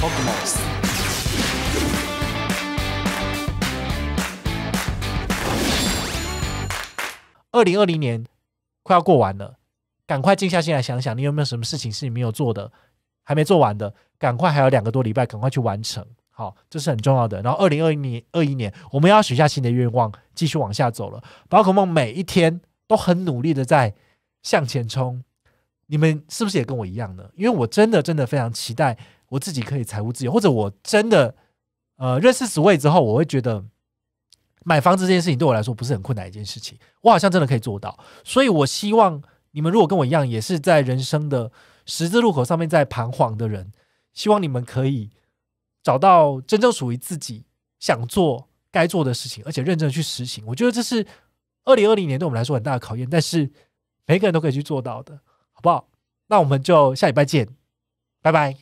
宝可梦。二零二零年快要过完了，赶快静下心来想想，你有没有什么事情是你没有做的，还没做完的？赶快还有两个多礼拜，赶快去完成。好，这是很重要的。然后二零二一年二一年，我们要许下新的愿望，继续往下走了。宝可梦每一天都很努力的在向前冲，你们是不是也跟我一样呢？因为我真的真的非常期待。我自己可以财务自由，或者我真的，呃，认识十位之后，我会觉得买房子这件事情对我来说不是很困难一件事情，我好像真的可以做到。所以，我希望你们如果跟我一样，也是在人生的十字路口上面在彷徨的人，希望你们可以找到真正属于自己想做该做的事情，而且认真去实行。我觉得这是二零二零年对我们来说很大的考验，但是每个人都可以去做到的，好不好？那我们就下礼拜见，拜拜。